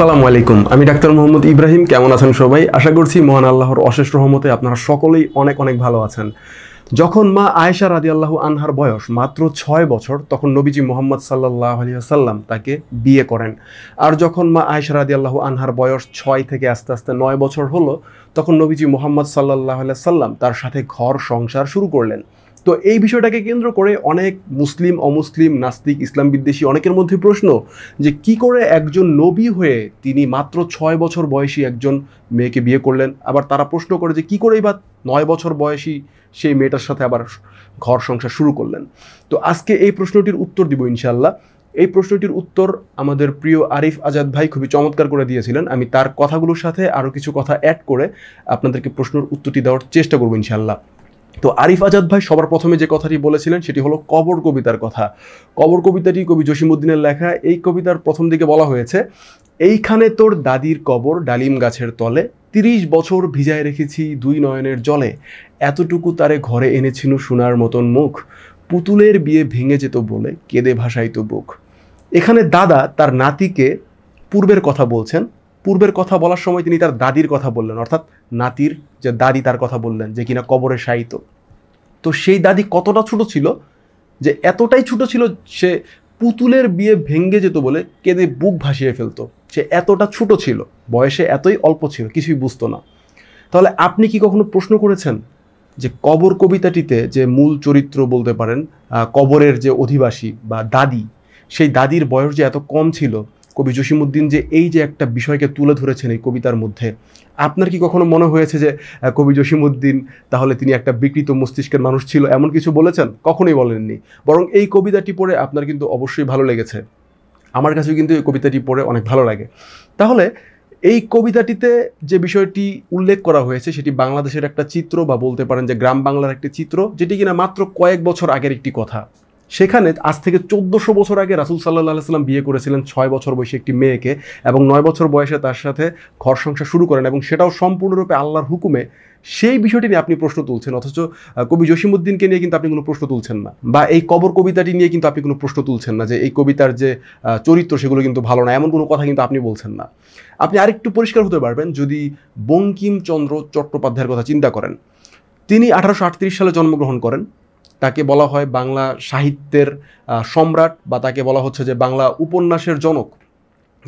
আসসালামু আলাইকুম আমি ডাক্তার মোহাম্মদ ইব্রাহিম কেমন আছেন সবাই আশা করছি মহান আল্লাহর অশেষ রহমতে আপনারা সকলেই অনেক অনেক ভালো আছেন যখন মা আয়েশা রাজি আল্লাহ আনহার বয়স মাত্র ছয় বছর তখন নবীজি মোহাম্মদ সাল্লাহ আলিয়াল্লাম তাকে বিয়ে করেন আর যখন মা আয়েশা রাজি আল্লাহ আনহার বয়স ছয় থেকে আস্তে আস্তে নয় বছর হলো তখন নবীজি মোহাম্মদ সাল্লাহ আলিয়া সাল্লাম তার সাথে ঘর সংসার শুরু করলেন তো এই বিষয়টাকে কেন্দ্র করে অনেক মুসলিম অমুসলিম নাস্তিক ইসলাম বিদ্বেষী অনেকের মধ্যে প্রশ্ন যে কি করে একজন নবী হয়ে তিনি মাত্র ছয় বছর বয়সী একজন মেয়েকে বিয়ে করলেন আবার তারা প্রশ্ন করে যে কি করে এবার নয় বছর বয়সী সেই মেয়েটার সাথে আবার ঘর সংসার শুরু করলেন তো আজকে এই প্রশ্নটির উত্তর দিব ইনশাল্লাহ এই প্রশ্নটির উত্তর আমাদের প্রিয় আরিফ আজাদ ভাই খুবই চমৎকার করে দিয়েছিলেন আমি তার কথাগুলোর সাথে আরও কিছু কথা অ্যাড করে আপনাদেরকে প্রশ্নের উত্তরটি দেওয়ার চেষ্টা করবো ইনশাল্লাহ তো আরিফ আজাদ ভাই সবার প্রথমে যে কথাটি বলেছিলেন সেটি হলো কবর কবিতার কথা কবর কবিতাটি কবি জসিমুদ্দিনের লেখা এই কবিতার প্রথম দিকে বলা হয়েছে এইখানে তোর দাদির কবর ডালিম গাছের তলে তিরিশ বছর ভিজায় রেখেছি দুই নয়নের জলে এতটুকু তারে ঘরে এনেছিনু সোনার মতন মুখ পুতুলের বিয়ে ভেঙে যেত বলে কেঁদে ভাসাইত বুক এখানে দাদা তার নাতিকে পূর্বের কথা বলছেন পূর্বের কথা বলার সময় তিনি তার দাদির কথা বললেন অর্থাৎ নাতির যে দাদি তার কথা বললেন যে কিনা কবরে সাহিত্য তো সেই দাদি কতটা ছোট ছিল যে এতটাই ছোট ছিল সে পুতুলের বিয়ে ভেঙ্গে যেত বলে কেঁদে বুক ভাসিয়ে ফেলতো সে এতটা ছোট ছিল বয়সে এতই অল্প ছিল কিছুই বুঝতো না তাহলে আপনি কি কখনো প্রশ্ন করেছেন যে কবর কবিতাটিতে যে মূল চরিত্র বলতে পারেন কবরের যে অধিবাসী বা দাদি সেই দাদির বয়স যে এত কম ছিল কবি জসিমুদ্দিন যে এই যে একটা বিষয়কে তুলে ধরেছেন এই কবিতার মধ্যে আপনার কি কখনো মনে হয়েছে যে কবি জসিমুদ্দিন তাহলে তিনি একটা বিকৃত মস্তিষ্কের মানুষ ছিল এমন কিছু বলেছেন কখনোই বলেননি বরং এই কবিতাটি পড়ে আপনার কিন্তু অবশ্যই ভালো লেগেছে আমার কাছেও কিন্তু এই কবিতাটি পড়ে অনেক ভালো লাগে তাহলে এই কবিতাটিতে যে বিষয়টি উল্লেখ করা হয়েছে সেটি বাংলাদেশের একটা চিত্র বা বলতে পারেন যে গ্রাম বাংলার একটি চিত্র যেটি কিনা মাত্র কয়েক বছর আগের একটি কথা সেখানে আজ থেকে চোদ্দোশো বছর আগে রাসুল সাল্লাহ সাল্লাম বিয়ে করেছিলেন ছয় বছর বয়সী একটি মেয়েকে এবং নয় বছর বয়সে তার সাথে ঘর সংসার শুরু করেন এবং সেটাও সম্পূর্ণরূপে আল্লাহর হুকুমে সেই বিষয়টি নিয়ে আপনি প্রশ্ন তুলছেন অথচ কবি জসিমুদ্দিনকে নিয়ে কিন্তু আপনি কোনো প্রশ্ন তুলছেন না বা এই কবর কবিতাটি নিয়ে কিন্তু আপনি কোনো প্রশ্ন তুলছেন না যে এই কবিতার যে চরিত্র সেগুলো কিন্তু ভালো না এমন কোনো কথা কিন্তু আপনি বলছেন না আপনি আরেকটু পরিষ্কার হতে পারবেন যদি বঙ্কিমচন্দ্র চট্টোপাধ্যায়ের কথা চিন্তা করেন তিনি আঠারোশো সালে জন্মগ্রহণ করেন তাকে বলা হয় বাংলা সাহিত্যের সম্রাট বা তাকে বলা হচ্ছে যে বাংলা উপন্যাসের জনক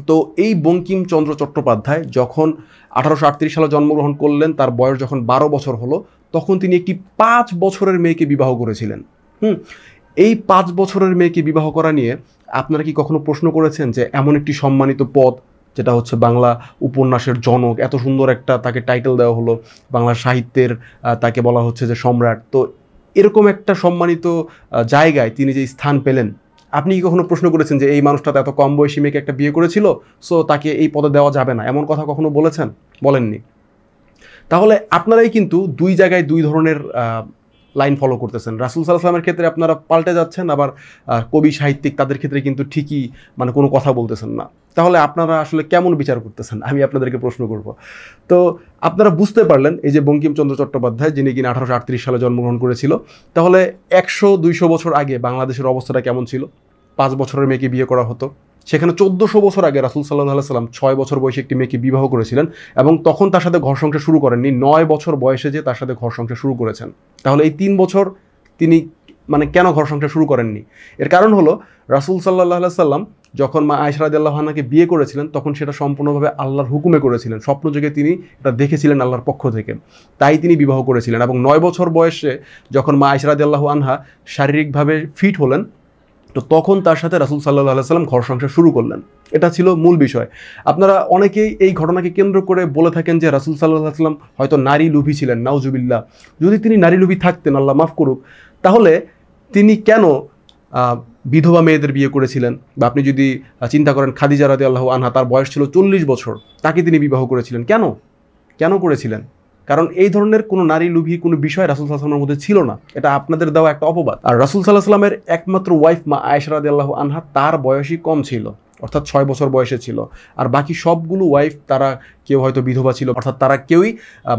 তো এই বঙ্কিমচন্দ্র চট্টোপাধ্যায় যখন আঠারোশো সালে জন্মগ্রহণ করলেন তার বয়স যখন বারো বছর হলো তখন তিনি একটি পাঁচ বছরের মেয়েকে বিবাহ করেছিলেন হুম এই পাঁচ বছরের মেয়েকে বিবাহ করা নিয়ে আপনারা কি কখনো প্রশ্ন করেছেন যে এমন একটি সম্মানিত পদ যেটা হচ্ছে বাংলা উপন্যাসের জনক এত সুন্দর একটা তাকে টাইটেল দেওয়া হলো বাংলা সাহিত্যের তাকে বলা হচ্ছে যে সম্রাট তো এরকম একটা সম্মানিত জায়গায় তিনি যে স্থান পেলেন আপনি কি কখনো প্রশ্ন করেছেন যে এই মানুষটা এত কম বয়সী মেয়েকে একটা বিয়ে করেছিল সো তাকে এই পদে দেওয়া যাবে না এমন কথা কখনো বলেছেন বলেননি তাহলে আপনারাই কিন্তু দুই জায়গায় দুই ধরনের লাইন ফলো করতেছেন রাসুল সাল্লাহামের ক্ষেত্রে আপনারা পাল্টে যাচ্ছেন আবার কবি সাহিত্যিক তাদের ক্ষেত্রে কিন্তু ঠিকই মানে কোনো কথা বলতেছেন না তাহলে আপনারা আসলে কেমন বিচার করতেছেন আমি আপনাদেরকে প্রশ্ন করব তো আপনারা বুঝতে পারলেন এই যে বঙ্কিমচন্দ্র চট্টোপাধ্যায় যিনি কিনা আঠারোশো সালে জন্মগ্রহণ করেছিল তাহলে একশো দুইশো বছর আগে বাংলাদেশের অবস্থাটা কেমন ছিল পাঁচ বছরের মেয়েকে বিয়ে করা হতো সেখানে চোদ্দোশো বছর আগে রাসুল সাল্লাহ সাল্লাম ছয় বছর বয়সে একটি মেয়েকে বিবাহ করেছিলেন এবং তখন তার সাথে ঘর সংসার শুরু করেননি নয় বছর বয়সে যে তার সাথে ঘর সংসার শুরু করেছেন তাহলে এই তিন বছর তিনি মানে কেন ঘর সংসার শুরু করেননি এর কারণ হলো রাসুল সাল্লাহ সাল্লাম যখন মা আল্লাহানাকে বিয়ে করেছিলেন তখন সেটা সম্পূর্ণভাবে আল্লাহর হুকুমে করেছিলেন স্বপ্নযোগে তিনি এটা দেখেছিলেন আল্লাহর পক্ষ থেকে তাই তিনি বিবাহ করেছিলেন এবং নয় বছর বয়সে যখন মা আল্লাহ আনহা শারীরিকভাবে ফিট হলেন তো তখন তার সাথে রাসুল সাল্লাহ আলাইসাল্লাম ঘর সংসার শুরু করলেন এটা ছিল মূল বিষয় আপনারা অনেকেই এই ঘটনাকে কেন্দ্র করে বলে থাকেন যে রাসুল সাল্লাহ আসলাম হয়তো নারী লুভি ছিলেন নাউজুবিল্লা যদি তিনি নারী লুভি থাকতেন আল্লাহ মাফ করুক তাহলে তিনি কেন বিধবা মেয়েদের বিয়ে করেছিলেন বা আপনি যদি চিন্তা করেন খাদিজা রাতে আল্লাহ আনহা তার বয়স ছিল চল্লিশ বছর তাকে তিনি বিবাহ করেছিলেন কেন কেন করেছিলেন কারণ এই ধরনের কোনো নারী লুভি কোনো বিষয় রাসুল সাল্লাহামের মধ্যে ছিল না এটা আপনাদের দেওয়া একটা অপবাদ আর রাসুল সাল্লাহ সাল্লামের একমাত্র ওয়াইফ মা আয়সারাদ আল্লাহ আনহা তার বয়সই কম ছিল অর্থাৎ ছয় বছর বয়সে ছিল আর বাকি সবগুলো ওয়াইফ তারা কেউ হয়তো বিধবা ছিল অর্থাৎ তারা কেউই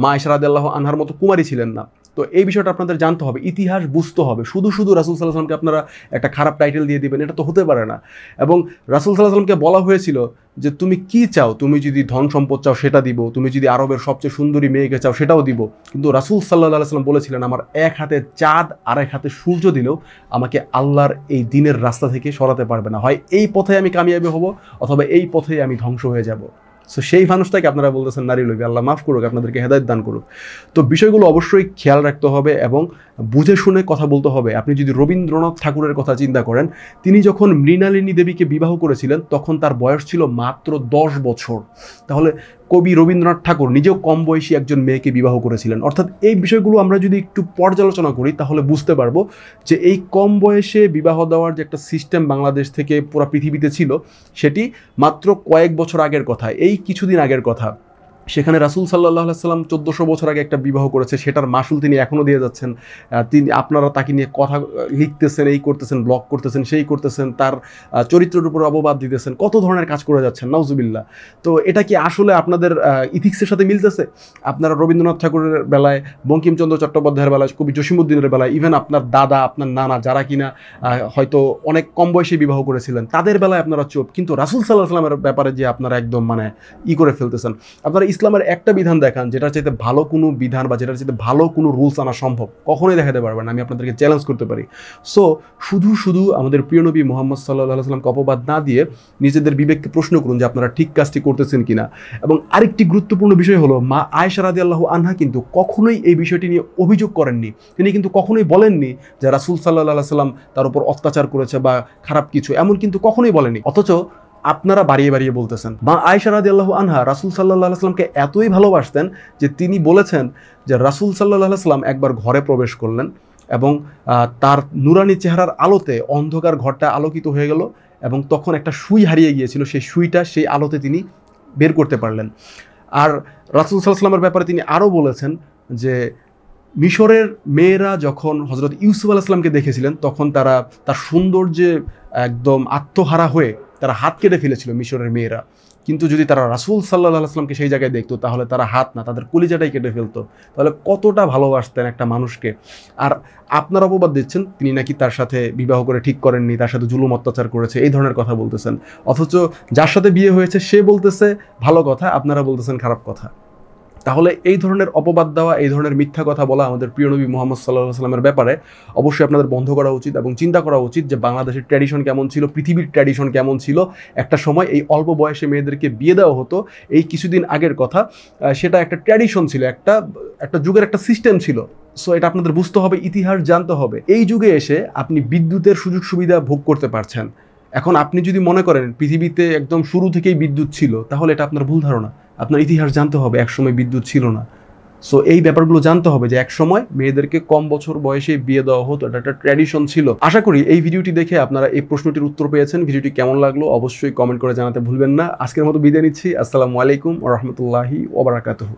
মা আয়সারাদ আল্লাহ আনহার মতো কুমারী ছিলেন না তো এই বিষয়টা আপনাদের জানতে হবে ইতিহাস বুঝতে হবে শুধু শুধু রাসুল সাল্লাহ সাল্লামকে আপনারা একটা খারাপ টাইটেল দিয়ে দিবেন এটা তো হতে পারে না এবং রাসুল সাল্লাহ সাল্লামকে বলা হয়েছিল যে তুমি কি চাও তুমি যদি ধন সম্পদ চাও সেটা দিব তুমি যদি আরবের সবচেয়ে সুন্দরী মেয়েকে চাও সেটাও দিব কিন্তু রাসুল সাল্লাহ সাল্লাম বলেছিলেন আমার এক হাতে চাঁদ আর এক হাতে সূর্য দিলেও আমাকে আল্লাহর এই দিনের রাস্তা থেকে সরাতে পারবে না হয় এই পথে আমি কামিয়াবি হব অথবা এই পথে আমি ধ্বংস হয়ে যাব সো সেই মানুষটাকে আপনারা বলতেছেন নারী লোভী আল্লাহ মাফ করুক আপনাদেরকে হেদায়ত দান করুক তো বিষয়গুলো অবশ্যই খেয়াল রাখতে হবে এবং বুঝে শুনে কথা বলতে হবে আপনি যদি রবীন্দ্রনাথ ঠাকুরের কথা চিন্তা করেন তিনি যখন মৃণালিনী দেবীকে বিবাহ করেছিলেন তখন তার বয়স ছিল মাত্র দশ বছর তাহলে কবি রবীন্দ্রনাথ ঠাকুর নিজেও কম বয়সী একজন মেয়েকে বিবাহ করেছিলেন অর্থাৎ এই বিষয়গুলো আমরা যদি একটু পর্যালোচনা করি তাহলে বুঝতে পারবো যে এই কম বয়সে বিবাহ দেওয়ার যে একটা সিস্টেম বাংলাদেশ থেকে পুরা পৃথিবীতে ছিল সেটি মাত্র কয়েক বছর আগের কথা এই কিছুদিন আগের কথা সেখানে রাসুল সাল্লাহ সাল্লাম চোদ্দোশো বছর আগে একটা বিবাহ করেছে সেটার মাসুল তিনি এখনও দিয়ে যাচ্ছেন তিনি আপনারা তাকে নিয়ে কথা লিখতেছেন এই করতেছেন ব্লগ করতেছেন সেই করতেছেন তার চরিত্রের উপর অববাদ দিতেছেন কত ধরনের কাজ করে যাচ্ছেন নাউজুবিল্লা তো এটা কি আসলে আপনাদের ইথিক্সের সাথে মিলতেছে আপনারা রবীন্দ্রনাথ ঠাকুরের বেলায় বঙ্কিমচন্দ্র চট্টোপাধ্যায়ের বেলায় কবি জসিমুদ্দিনের বেলায় ইভেন আপনার দাদা আপনার নানা যারা কিনা হয়তো অনেক কম বয়সে বিবাহ করেছিলেন তাদের বেলায় আপনারা চোপ কিন্তু রাসুল সাল্লাহ সাল্লামের ব্যাপারে যে আপনারা একদম মানে ই করে ফেলতেছেন আপনারা ইসলামের একটা বিধান দেখান যেটার চাইতে ভালো কোনো বিধান বা যেটা চাইতে ভালো কোনো রুলস আনা সম্ভব কখনোই দেখাতে পারবেন আমি আপনাদেরকে চ্যালেঞ্জ করতে পারি সো শুধু শুধু আমাদের প্রিয়নবী মোহাম্মদ সাল্লাহ সাল্লামকে অপবাদ না দিয়ে নিজেদের বিবেককে প্রশ্ন করুন যে আপনারা ঠিক কাজটি করতেছেন কিনা এবং আরেকটি গুরুত্বপূর্ণ বিষয় হলো মা আয়সা রাজি আল্লাহ আনহা কিন্তু কখনোই এই বিষয়টি নিয়ে অভিযোগ করেননি তিনি কিন্তু কখনোই বলেননি যে রাসুল সাল্লাহ সাল্লাম তার উপর অত্যাচার করেছে বা খারাপ কিছু এমন কিন্তু কখনোই বলেনি অথচ আপনারা বাড়িয়ে বাড়িয়ে বলতেছেন মা আয়সা রাজি আল্লাহ আনহা রাসুল সাল্লাহ আসলামকে এতই ভালোবাসতেন যে তিনি বলেছেন যে রাসুল সাল্লাহ আসলাম একবার ঘরে প্রবেশ করলেন এবং তার নুরানি চেহারার আলোতে অন্ধকার ঘরটা আলোকিত হয়ে গেল এবং তখন একটা সুই হারিয়ে গিয়েছিল সেই সুইটা সেই আলোতে তিনি বের করতে পারলেন আর রাসুল সাল্লাহামের ব্যাপারে তিনি আরও বলেছেন যে মিশরের মেয়েরা যখন হজরত ইউসুফ আলাহিসামকে দেখেছিলেন তখন তারা তার সৌন্দর্যে একদম আত্মহারা হয়ে তারা হাত কেটে ফেলেছিল মিশরের মেয়েরা কিন্তু যদি তারা রাসুল সাল্লাহ আসলামকে সেই জায়গায় দেখতো তাহলে তারা হাত না তাদের কলিজাটাই কেটে ফেলতো তাহলে কতটা ভালোবাসতেন একটা মানুষকে আর আপনার অপবাদ দিচ্ছেন তিনি নাকি তার সাথে বিবাহ করে ঠিক করেননি তার সাথে জুলুম অত্যাচার করেছে এই ধরনের কথা বলতেছেন অথচ যার সাথে বিয়ে হয়েছে সে বলতেছে ভালো কথা আপনারা বলতেছেন খারাপ কথা তাহলে এই ধরনের অপবাদ দেওয়া এই ধরনের মিথ্যা কথা বলা আমাদের প্রিয় নবী মোহাম্মদ সাল্লাহ সাল্লামের ব্যাপারে অবশ্যই আপনাদের বন্ধ করা উচিত এবং চিন্তা করা উচিত যে বাংলাদেশের ট্র্যাডিশন কেমন ছিল পৃথিবীর ট্র্যাডিশন কেমন ছিল একটা সময় এই অল্প বয়সে মেয়েদেরকে বিয়ে দেওয়া হতো এই কিছুদিন আগের কথা সেটা একটা ট্র্যাডিশন ছিল একটা একটা যুগের একটা সিস্টেম ছিল সো এটা আপনাদের বুঝতে হবে ইতিহাস জানতে হবে এই যুগে এসে আপনি বিদ্যুতের সুযোগ সুবিধা ভোগ করতে পারছেন এখন আপনি যদি মনে করেন পৃথিবীতে একদম শুরু থেকেই বিদ্যুৎ ছিল তাহলে এটা আপনার ভুল ধারণা আপনার ইতিহাস জানতে হবে একসময় বিদ্যুৎ ছিল না সো এই ব্যাপারগুলো জানতে হবে যে একসময় মেয়েদেরকে কম বছর বয়সে বিয়ে দেওয়া হতো এটা একটা ট্র্যাডিশন ছিল আশা করি এই ভিডিওটি দেখে আপনারা এই প্রশ্নটির উত্তর পেয়েছেন ভিডিওটি কেমন লাগলো অবশ্যই কমেন্ট করে জানাতে ভুলবেন না আজকের মতো বিদায় নিচ্ছি আসসালামু আলাইকুম রহমতুল্লাহি ওবরাকাতহ